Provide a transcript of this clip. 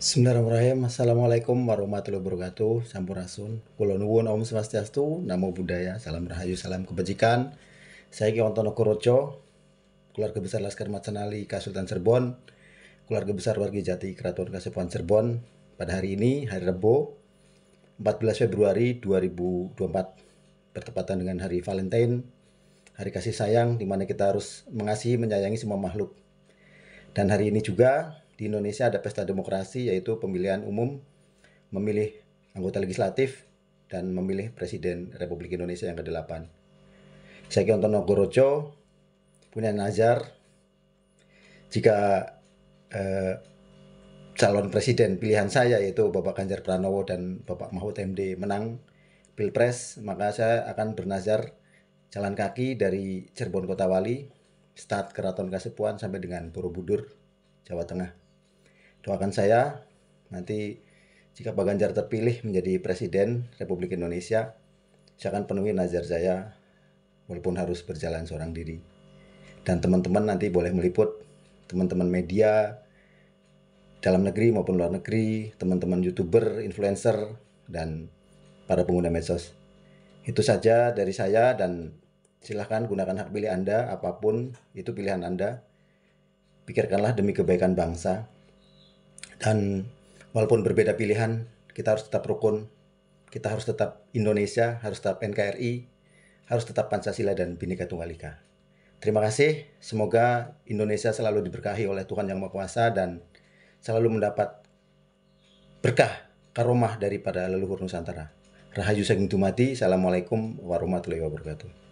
Bismillahirrahmanirrahim. Assalamualaikum warahmatullahi wabarakatuh. Sampurasun. Kula nuwun Om Swastiastu, Namo Buddhaya, Salam Rahayu, Salam Kebajikan. Saya Ki Ontono Kuroco, keluarga besar Laskar Matsanali Kasultan Cirebon, keluarga besar Wargi Jati Keraton Kasepuan Cirebon. Pada hari ini, hari Rebo, 14 Februari 2024, bertepatan dengan hari Valentine, hari kasih sayang di mana kita harus mengasihi, menyayangi semua makhluk. Dan hari ini juga di Indonesia ada pesta demokrasi yaitu pemilihan umum memilih anggota legislatif dan memilih Presiden Republik Indonesia yang ke-8. Saiki Tono Gorojo punya nazar jika eh, calon presiden pilihan saya yaitu Bapak Ganjar Pranowo dan Bapak Mahfud MD menang Pilpres, maka saya akan bernazar jalan kaki dari Cirebon Kota Wali, start Keraton Kasepuan sampai dengan Borobudur, Jawa Tengah doakan saya nanti jika Pak Ganjar terpilih menjadi Presiden Republik Indonesia, saya akan penuhi nazar saya walaupun harus berjalan seorang diri. Dan teman-teman nanti boleh meliput teman-teman media dalam negeri maupun luar negeri, teman-teman YouTuber, influencer, dan para pengguna medsos. Itu saja dari saya dan silahkan gunakan hak pilih Anda, apapun itu pilihan Anda. Pikirkanlah demi kebaikan bangsa. Dan walaupun berbeda pilihan, kita harus tetap rukun, kita harus tetap Indonesia, harus tetap NKRI, harus tetap Pancasila dan Bhinneka Tunggal Ika. Terima kasih, semoga Indonesia selalu diberkahi oleh Tuhan Yang Maha Kuasa dan selalu mendapat berkah karomah daripada leluhur Nusantara. Rahayu Saging Dumati, Assalamualaikum warahmatullahi wabarakatuh.